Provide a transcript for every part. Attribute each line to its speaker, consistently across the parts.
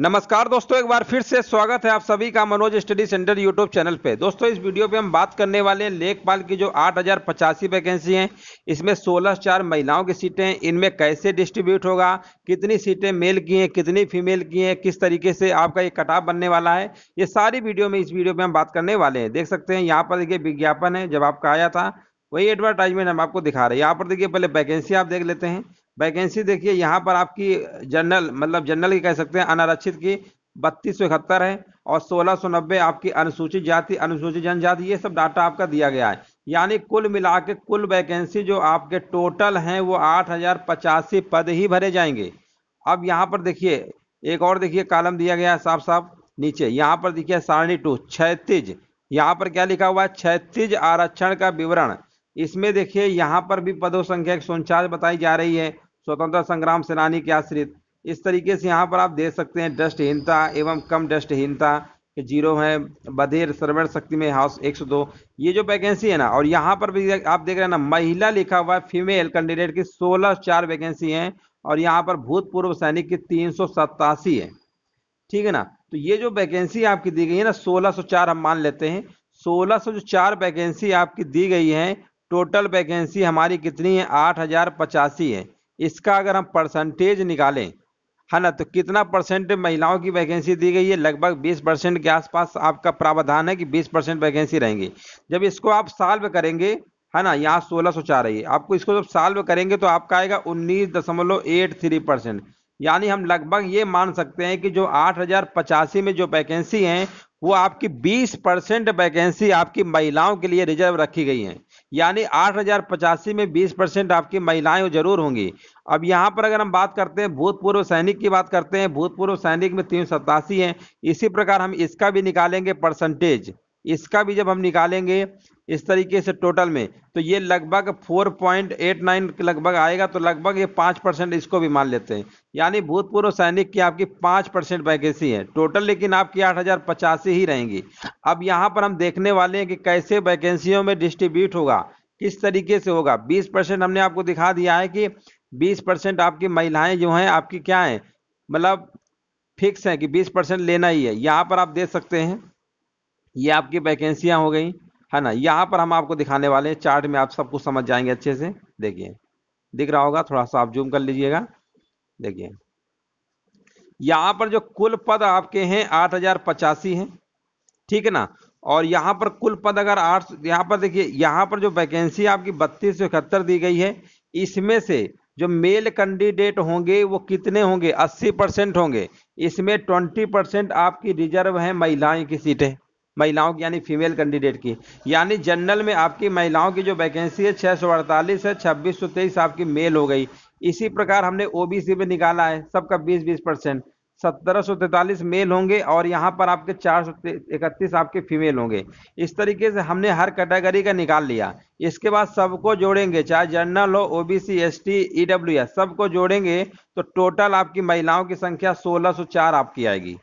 Speaker 1: नमस्कार दोस्तों एक बार फिर से स्वागत है आप सभी का Manoj study centre YouTube channel पे दोस्तों इस वीडियो पे हम बात करने वाले हैं लेखपाल की जो आठ हजार पचासी वैकेंसी है इसमें सोलह चार महिलाओं की सीटें इनमें कैसे डिस्ट्रीब्यूट होगा कितनी सीटें मेल की हैं कितनी फीमेल की हैं किस तरीके से आपका ये कटाव बनने वाला है ये सारी वीडियो में इस वीडियो पे हम बात करने वाले हैं देख सकते हैं यहाँ पर देखिए विज्ञापन है जब आपका आया था वही एडवर्टाइजमेंट हम आपको दिखा रहे हैं यहाँ पर देखिए पहले वैकेंसी आप देख लेते हैं वैकेंसी देखिए यहाँ पर आपकी जनरल मतलब जनरल की कह सकते हैं अनारक्षित की बत्तीस सौ इकहत्तर है और सोलह सौ नब्बे आपकी अनुसूचित जाति अनुसूचित जनजाति ये सब डाटा आपका दिया गया है यानी कुल मिला के कुल वैकेंसी जो आपके टोटल हैं वो आठ हजार पचासी पद ही भरे जाएंगे अब यहाँ पर देखिए एक और देखिए कालम दिया गया है साफ साफ नीचे यहाँ पर देखिए सारणी टू छैतीज यहाँ पर क्या लिखा हुआ है छैतीज आरक्षण का विवरण इसमें देखिए यहाँ पर भी पदों संख्या एक बताई जा रही है स्वतंत्रता संग्राम सेनानी के आश्रित इस तरीके से यहाँ पर आप देख सकते हैं डस्टहीनता एवं कम डस्टहीनता जीरो है बधेर सर्वण शक्ति में हाउस 102 ये जो वैकेंसी है ना और यहाँ पर भी आप देख रहे हैं ना महिला लिखा हुआ है फीमेल कैंडिडेट की 16 चार वैकेंसी हैं और यहाँ पर भूतपूर्व सैनिक की तीन है ठीक है ना तो ये जो वैकेंसी आपकी दी गई है ना चार हम मान लेते हैं 1600 जो चार वैकेंसी आपकी दी गई है टोटल वैकेंसी हमारी कितनी है आठ है इसका अगर हम परसेंटेज निकालें है ना तो कितना परसेंट महिलाओं की वैकेंसी दी गई है लगभग 20 परसेंट के आसपास आपका प्रावधान है कि 20 परसेंट वैकेंसी रहेंगी जब इसको आप साल्व करेंगे है ना यहाँ सोलह सौ चार रही है आपको इसको जब साल्व करेंगे तो आपका आएगा उन्नीस दशमलव एट थ्री परसेंट यानी हम लगभग ये मान सकते हैं कि जो आठ हजार पचासी में जो वैकेंसी हैं वो आपकी 20 परसेंट वैकेंसी आपकी महिलाओं के लिए रिजर्व रखी गई हैं यानी आठ हजार पचासी में 20 परसेंट आपकी महिलाएं जरूर होंगी अब यहाँ पर अगर हम बात करते हैं भूतपूर्व सैनिक की बात करते हैं भूतपूर्व सैनिक में तीन सतासी इसी प्रकार हम इसका भी निकालेंगे परसेंटेज इसका भी जब हम निकालेंगे इस तरीके से टोटल में तो ये लगभग 4.89 के लगभग आएगा तो लगभग ये पाँच परसेंट इसको भी मान लेते हैं यानी भूतपूर्व सैनिक की आपकी पाँच परसेंट वैकेंसी है टोटल लेकिन आपकी आठ हजार पचासी ही रहेंगी अब यहाँ पर हम देखने वाले हैं कि कैसे वैकेंसियों में डिस्ट्रीब्यूट होगा किस तरीके से होगा बीस परसेंट हमने आपको दिखा दिया है कि बीस परसेंट आपकी महिलाएं जो हैं आपकी क्या हैं मतलब फिक्स है कि बीस परसेंट लेना ही है यहाँ पर आप देख सकते हैं ये आपकी वैकेंसियाँ हो गई है ना यहाँ पर हम आपको दिखाने वाले हैं चार्ट में आप सब कुछ समझ जाएंगे अच्छे से देखिए दिख रहा होगा थोड़ा सा आप जूम कर लीजिएगा देखिए यहाँ पर जो कुल पद आपके हैं आठ हजार पचासी है ठीक है ना और यहाँ पर कुल पद अगर आठ यहाँ पर देखिए यहाँ पर जो वैकेंसी आपकी बत्तीस सौ इकहत्तर दी गई है इसमें से जो मेल कैंडिडेट होंगे वो कितने होंगे अस्सी परसेंट होंगे इसमें ट्वेंटी परसेंट आपकी रिजर्व है महिलाएं की सीटें महिलाओं की यानी फीमेल कैंडिडेट की यानी जनरल में आपकी महिलाओं की जो वैकेंसी है छः सौ अड़तालीस है छब्बीस सौ तेईस आपकी मेल हो गई इसी प्रकार हमने ओबीसी में निकाला है सबका बीस बीस परसेंट सत्रह सौ तैतालीस मेल होंगे और यहाँ पर आपके चार सौ इकतीस आपके फीमेल होंगे इस तरीके से हमने हर कैटेगरी का निकाल लिया इसके बाद सबको जोड़ेंगे चाहे जनरल हो ओ ई डब्ल्यू एस सबको जोड़ेंगे तो टोटल आपकी महिलाओं की संख्या सोलह सौ चार आपकी आएगी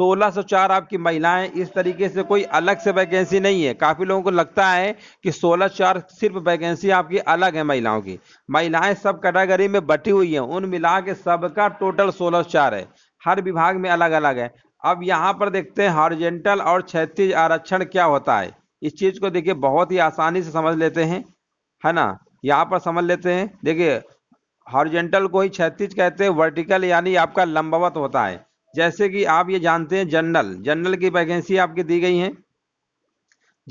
Speaker 1: 1604 आपकी महिलाएं इस तरीके से कोई अलग से वैकेंसी नहीं है काफ़ी लोगों को लगता है कि 1604 सिर्फ वैकेंसी आपकी अलग है महिलाओं की महिलाएं सब कैटेगरी में बटी हुई हैं उन मिला के सबका टोटल 1604 है हर विभाग में अलग अलग है अब यहाँ पर देखते हैं हॉर्जेंटल और क्षेत्रीय आरक्षण क्या होता है इस चीज़ को देखिए बहुत ही आसानी से समझ लेते हैं है ना यहाँ पर समझ लेते हैं देखिए हॉर्जेंटल को ही क्षैतिज कहते हैं वर्टिकल यानी आपका लंबावत होता है जैसे कि आप ये जानते हैं जनरल जनरल की वैकेंसी आपकी दी गई है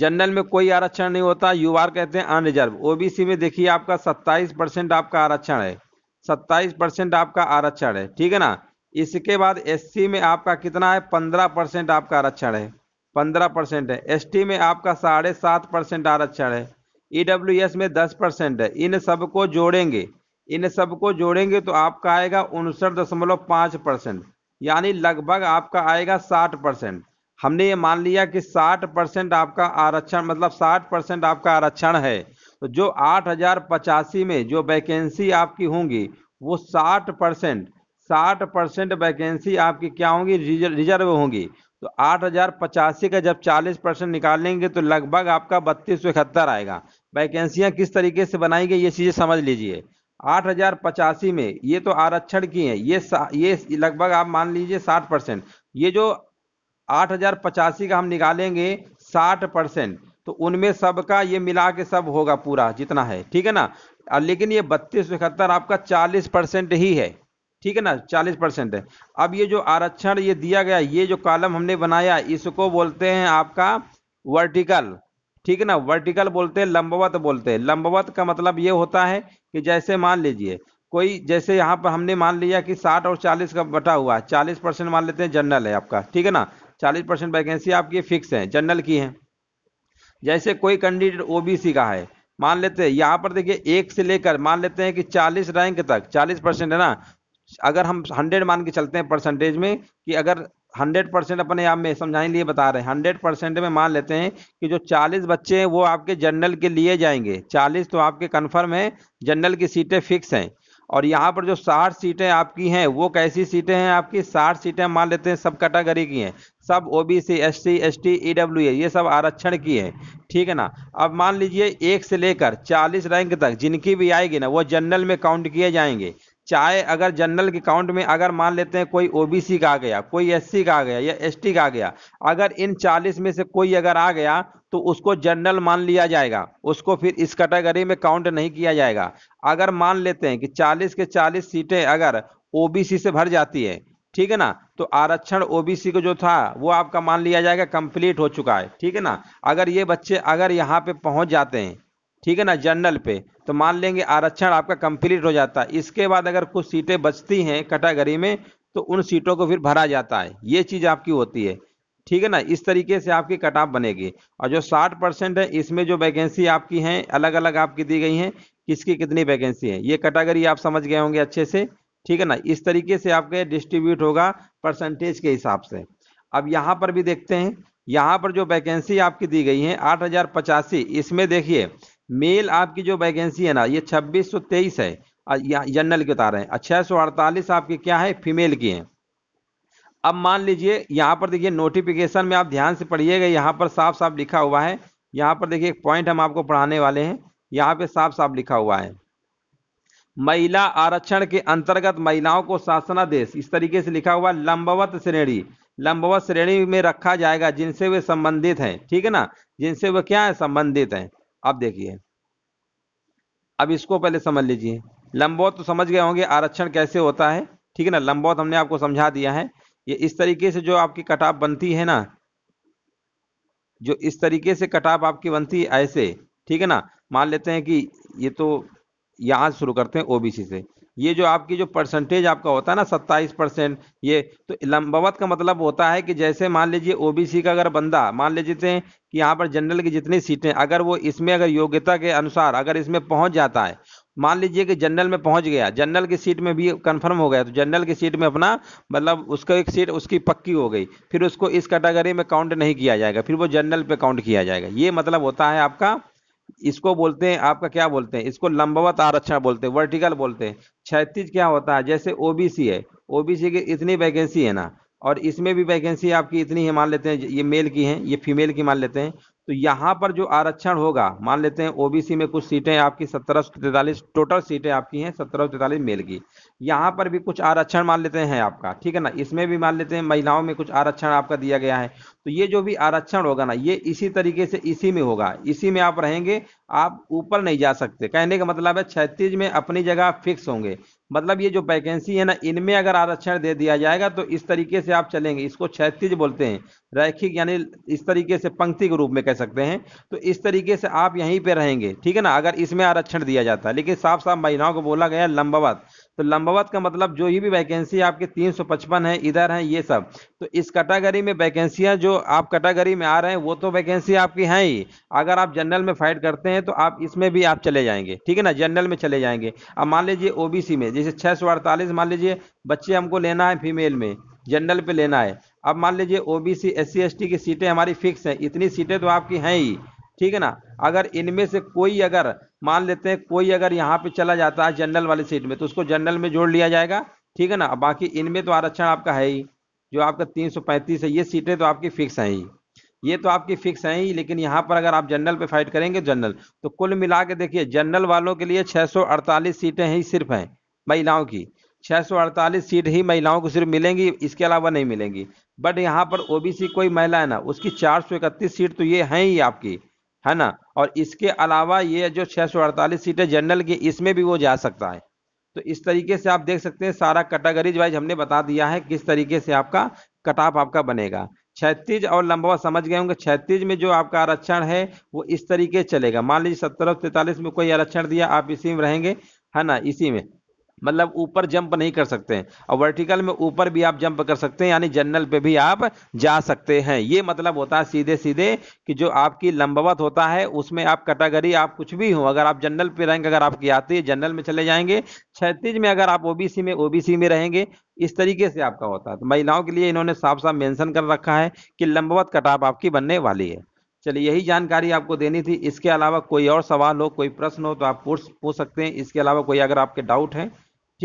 Speaker 1: जनरल में कोई आरक्षण नहीं होता यूआर कहते हैं अनरिजर्व ओबीसी में देखिए आपका 27 परसेंट आपका आरक्षण है 27 परसेंट आपका आरक्षण है ठीक है ना इसके बाद एससी में आपका कितना है 15 परसेंट आपका आरक्षण है 15 परसेंट है एस में आपका साढ़े सात परसेंट आरक्षण है ईडब्ल्यूएस e में दस परसेंट है इन सबको जोड़ेंगे इन सबको जोड़ेंगे तो आपका आएगा उनसठ दशमलव पाँच परसेंट यानी लगभग आपका आएगा साठ परसेंट हमने ये मान लिया कि साठ परसेंट आपका आरक्षण मतलब साठ परसेंट आपका आरक्षण है तो जो आठ हजार पचासी में जो वैकेंसी आपकी होंगी वो साठ परसेंट साठ परसेंट वैकेंसी आपकी क्या होंगी रिजर्व होंगी तो आठ हजार पचासी का जब चालीस परसेंट निकालेंगे तो लगभग आपका बत्तीस इकहत्तर आएगा वैकेंसियाँ किस तरीके से बनाई गई ये चीज़ें समझ लीजिए आठ हजार पचासी में ये तो आरक्षण की है ये ये लगभग आप मान लीजिए साठ परसेंट ये जो आठ हजार पचासी का हम निकालेंगे साठ परसेंट तो उनमें सबका ये मिला के सब होगा पूरा जितना है ठीक है ना लेकिन ये बत्तीस इकहत्तर आपका चालीस परसेंट ही है ठीक है ना चालीस परसेंट है अब ये जो आरक्षण ये दिया गया ये जो कॉलम हमने बनाया इसको बोलते हैं आपका वर्टिकल ठीक है ना वर्टिकल बोलते हैं लंबवत बोलते हैं लंबवत का मतलब ये होता है कि जैसे मान लीजिए कोई जैसे यहाँ पर हमने मान लिया कि साठ और चालीस का बटा हुआ है चालीस परसेंट मान लेते हैं जनरल है आपका ठीक है ना चालीस परसेंट वैकेंसी आपकी फिक्स है जनरल की है जैसे कोई कैंडिडेट ओबीसी का है मान लेते हैं यहाँ पर देखिए एक से लेकर मान लेते हैं कि चालीस रैंक तक चालीस परसेंट है ना अगर हम हंड्रेड मान के चलते हैं परसेंटेज में कि अगर हंड्रेड परसेंट अपने आप में समझाने लिए बता रहे हैं हंड्रेड परसेंट में मान लेते हैं कि जो चालीस बच्चे हैं वो आपके जनरल के लिए जाएंगे चालीस तो आपके कन्फर्म है जनरल की सीटें फिक्स हैं और यहाँ पर जो साठ सीटें आपकी हैं वो कैसी सीटें हैं आपकी साठ सीटें मान लेते हैं सब कैटागरी की हैं सब O B C S C S T E W ये सब आरक्षण की है ठीक है ना अब मान लीजिए एक से लेकर चालीस रैंक तक जिनकी भी आएगी ना वो जनरल में काउंट किए जाएंगे चाहे अगर जनरल के काउंट में अगर मान लेते हैं कोई ओबीसी का आ गया कोई एससी का आ गया या एसटी का आ गया अगर इन चालीस में से कोई अगर आ गया तो उसको जनरल मान लिया जाएगा उसको फिर इस कैटेगरी में काउंट नहीं किया जाएगा अगर मान लेते हैं कि चालीस के चालीस सीटें अगर ओबीसी से भर जाती है ठीक है ना तो आरक्षण ओबीसी को जो था वो आपका मान लिया जाएगा कंप्लीट हो चुका है ठीक है ना अगर ये बच्चे अगर यहाँ पे पहुंच जाते हैं ठीक है ना जनरल पे तो मान लेंगे आरक्षण आपका कंप्लीट हो जाता है इसके बाद अगर कुछ सीटें बचती हैं कैटागरी में तो उन सीटों को फिर भरा जाता है ये चीज़ आपकी होती है ठीक है ना इस तरीके से आपकी कट ऑफ बनेगी और जो 60 परसेंट है इसमें जो वैकेंसी आपकी है अलग अलग आपकी दी गई है किसकी कितनी वैकेंसी है ये कैटागरी आप समझ गए होंगे अच्छे से ठीक है ना इस तरीके से आपके डिस्ट्रीब्यूट होगा परसेंटेज के हिसाब से अब यहाँ पर भी देखते हैं यहाँ पर जो वैकेंसी आपकी दी गई है आठ इसमें देखिए मेल आपकी जो वैकेंसी है ना ये छब्बीस सौ तेईस है जनरल के उतार हैं छह सौ अड़तालीस आपके क्या है फीमेल की हैं अब मान लीजिए यहाँ पर देखिए नोटिफिकेशन में आप ध्यान से पढ़िएगा यहाँ पर साफ साफ लिखा हुआ है यहाँ पर देखिए एक पॉइंट हम आपको पढ़ाने वाले हैं यहाँ पे साफ साफ लिखा हुआ है महिला आरक्षण के अंतर्गत महिलाओं को शासनादेश इस तरीके से लिखा हुआ लंबवत श्रेणी लंबवत श्रेणी में रखा जाएगा जिनसे वे संबंधित हैं ठीक है ना जिनसे वे क्या है संबंधित हैं अब देखिए अब इसको पहले समझ लीजिए लंबौत तो समझ गए होंगे आरक्षण कैसे होता है ठीक है ना लंबौत हमने आपको समझा दिया है ये इस तरीके से जो आपकी कटाप बनती है ना जो इस तरीके से कटाप आपकी बनती है ऐसे ठीक है ना मान लेते हैं कि ये तो यहां शुरू करते हैं ओबीसी से ये जो आपकी जो परसेंटेज आपका होता है ना सत्ताईस परसेंट ये तो लंबावत का मतलब होता है कि जैसे मान लीजिए ओबीसी का अगर बंदा मान लीजिए कि यहाँ पर जनरल की जितनी सीटें अगर वो इसमें अगर योग्यता के अनुसार अगर इसमें पहुंच जाता है मान लीजिए कि जनरल में पहुंच गया जनरल की सीट में भी कंफर्म हो गया तो जनरल की सीट में अपना मतलब उसका एक सीट उसकी पक्की हो गई फिर उसको इस कैटेगरी में काउंट नहीं किया जाएगा फिर वो जनरल पे काउंट किया जाएगा ये मतलब होता है आपका इसको बोलते हैं आपका क्या बोलते हैं इसको लंबवत आरक्षण बोलते हैं वर्टिकल बोलते हैं छत्तीस क्या होता है जैसे ओबीसी है ओबीसी की इतनी वैकेंसी है ना और इसमें भी वैकेंसी आपकी इतनी ही मान लेते हैं ये मेल की है ये फीमेल की मान लेते हैं तो यहाँ पर जो आरक्षण होगा मान लेते हैं ओबीसी में कुछ सीटें आपकी सत्रह तैतालीस टोटल सीटें आपकी हैं सत्रह तैतालीस मेल की यहाँ पर भी कुछ आरक्षण मान लेते हैं आपका ठीक है ना इसमें भी मान लेते हैं महिलाओं में कुछ आरक्षण आपका दिया गया है तो ये जो भी आरक्षण होगा ना ये इसी तरीके से इसी में होगा इसी में आप रहेंगे आप ऊपर नहीं जा सकते कहने का मतलब है छत्तीस में अपनी जगह फिक्स होंगे मतलब ये जो वैकेंसी है ना इनमें अगर आरक्षण दे दिया जाएगा तो इस तरीके से आप चलेंगे इसको छत्तीस बोलते हैं रैखिक यानी इस तरीके से पंक्ति के रूप में कह सकते हैं तो इस तरीके से आप यहीं पे रहेंगे ठीक है ना अगर इसमें आरक्षण दिया जाता है लेकिन साफ साफ महिलाओं को बोला गया लंबावत तो लंबावत का मतलब जो ही भी वैकेंसी आपके 355 है इधर है ये सब तो इस कैटागरी में वैकेंसियां जो आप कैटागरी में आ रहे हैं वो तो वैकेंसी आपकी हैं ही अगर आप जनरल में फाइट करते हैं तो आप इसमें भी आप चले जाएंगे ठीक है ना जनरल में चले जाएंगे अब मान लीजिए ओबीसी में जैसे छः मान लीजिए बच्चे हमको लेना है फीमेल में जनरल पे लेना है अब मान लीजिए ओबीसी एससी सी की सीटें हमारी फिक्स हैं इतनी सीटें तो आपकी हैं ही ठीक है ना अगर इनमें से कोई अगर मान लेते हैं कोई अगर यहाँ पे चला जाता है जनरल वाली सीट में तो उसको जनरल में जोड़ लिया जाएगा ठीक है ना बाकी इनमें तो आरक्षण आपका है ही जो आपका तीन है ये सीटें तो आपकी फिक्स हैं ही ये तो आपकी फिक्स हैं ही लेकिन यहाँ पर अगर आप जनरल पे फाइट करेंगे जनरल तो कुल मिला के देखिए जनरल वालों के लिए 648 सीटें ही सिर्फ हैं महिलाओं की 648 सीट ही महिलाओं को सिर्फ मिलेंगी इसके अलावा नहीं मिलेंगी बट यहाँ पर ओबीसी कोई महिला है ना उसकी चार सीट तो ये है ही आपकी है ना और इसके अलावा ये जो सीट है जनरल की इसमें भी वो जा सकता है तो इस तरीके से आप देख सकते हैं सारा कैटेगरीज वाइज हमने बता दिया है किस तरीके से आपका कटाप आपका बनेगा छत्तीस और लंबा समझ गए होंगे छत्तीस में जो आपका आरक्षण है वो इस तरीके चलेगा मान लीजिए सत्तर और तैतालीस में कोई आरक्षण दिया आप इसी में रहेंगे है ना इसी में मतलब ऊपर जंप नहीं कर सकते हैं और वर्टिकल में ऊपर भी आप जंप कर सकते हैं यानी जनरल पे भी आप जा सकते हैं ये मतलब होता है सीधे सीधे कि जो आपकी लंबवत होता है उसमें आप कैटागरी आप कुछ भी हो अगर आप जनरल पे रैंक अगर आपकी आती है जनरल में चले जाएंगे छत्तीस में अगर आप ओबीसी में ओबीसी में रहेंगे इस तरीके से आपका होता है तो महिलाओं के लिए इन्होंने साफ साफ मैंशन कर रखा है कि लंबवत कटाप आपकी बनने वाली है चलिए यही जानकारी आपको देनी थी इसके अलावा कोई और सवाल हो कोई प्रश्न हो तो आप पूछ पूछ सकते हैं इसके अलावा कोई अगर आपके डाउट हैं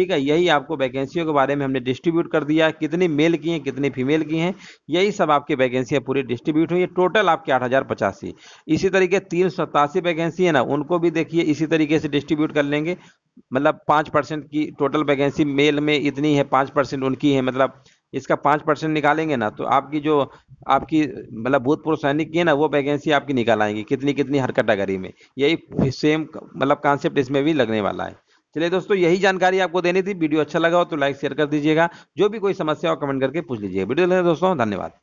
Speaker 1: ठीक है यही आपको वैकेंसियों के बारे में हमने डिस्ट्रीब्यूट कर दिया कितनी मेल की हैं कितनी फीमेल की हैं यही सब आपकी वैकेंसियाँ पूरी डिस्ट्रीब्यूट हुई है टोटल आपकी आठ हज़ार पचासी इसी तरीके तीन सौ सतासी वैकेंसी है ना उनको भी देखिए इसी तरीके से डिस्ट्रीब्यूट कर लेंगे मतलब पाँच परसेंट की टोटल वैकेंसी मेल में इतनी है पाँच परसेंट उनकी है मतलब इसका पाँच परसेंट निकालेंगे ना तो आपकी जो आपकी मतलब भूतपूर्व सैनिक की है ना वो वैकेंसी आपकी निकाल आएंगी कितनी कितनी हर कैटेगरी में यही सेम मतलब कॉन्सेप्ट इसमें भी लगने वाला है चलिए दोस्तों यही जानकारी आपको देनी थी वीडियो अच्छा लगा हो तो लाइक शेयर कर दीजिएगा जो भी कोई समस्या हो कमेंट करके पूछ लीजिएगा वीडियो दोस्तों धन्यवाद